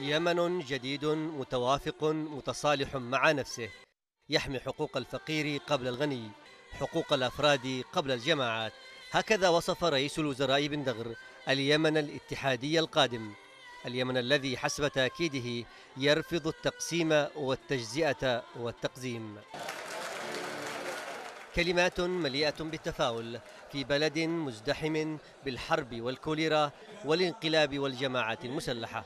يمن جديد متوافق متصالح مع نفسه يحمي حقوق الفقير قبل الغني حقوق الافراد قبل الجماعات هكذا وصف رئيس الوزراء بن دغر اليمن الاتحادي القادم اليمن الذي حسب تاكيده يرفض التقسيم والتجزئه والتقزيم كلمات مليئه بالتفاؤل في بلد مزدحم بالحرب والكوليرا والانقلاب والجماعات المسلحه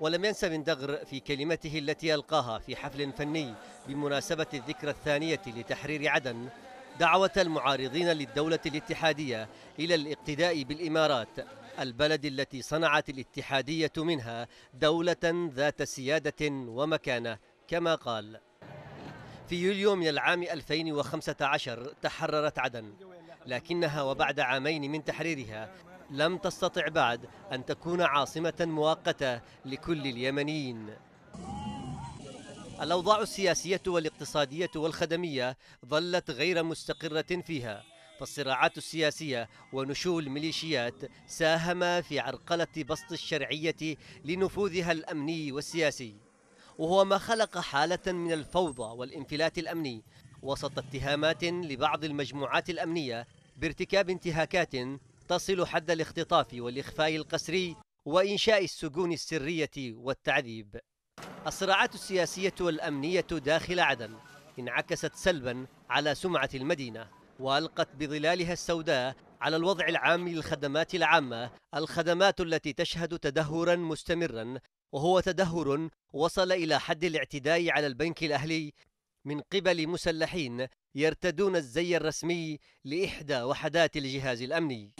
ولم ينس من دغر في كلمته التي ألقاها في حفل فني بمناسبة الذكرى الثانية لتحرير عدن دعوة المعارضين للدولة الاتحادية إلى الاقتداء بالإمارات البلد التي صنعت الاتحادية منها دولة ذات سيادة ومكانة كما قال في يوليو من العام 2015 تحررت عدن لكنها وبعد عامين من تحريرها لم تستطع بعد أن تكون عاصمة مؤقتة لكل اليمنيين الأوضاع السياسية والاقتصادية والخدمية ظلت غير مستقرة فيها فالصراعات السياسية ونشوء الميليشيات ساهم في عرقلة بسط الشرعية لنفوذها الأمني والسياسي وهو ما خلق حالة من الفوضى والانفلات الأمني وسط اتهامات لبعض المجموعات الأمنية بارتكاب انتهاكات تصل حد الاختطاف والإخفاء القسري وإنشاء السجون السرية والتعذيب الصراعات السياسية والأمنية داخل عدن انعكست سلبا على سمعة المدينة وألقت بظلالها السوداء على الوضع العام للخدمات العامة الخدمات التي تشهد تدهورا مستمرا وهو تدهور وصل إلى حد الاعتداء على البنك الأهلي من قبل مسلحين يرتدون الزي الرسمي لإحدى وحدات الجهاز الأمني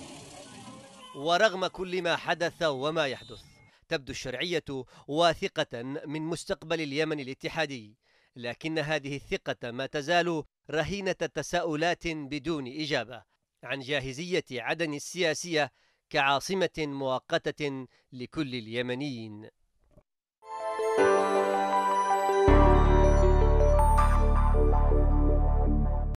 ورغم كل ما حدث وما يحدث تبدو الشرعية واثقة من مستقبل اليمن الاتحادي لكن هذه الثقة ما تزال رهينة تساؤلات بدون إجابة عن جاهزية عدن السياسية كعاصمة مؤقتة لكل اليمنيين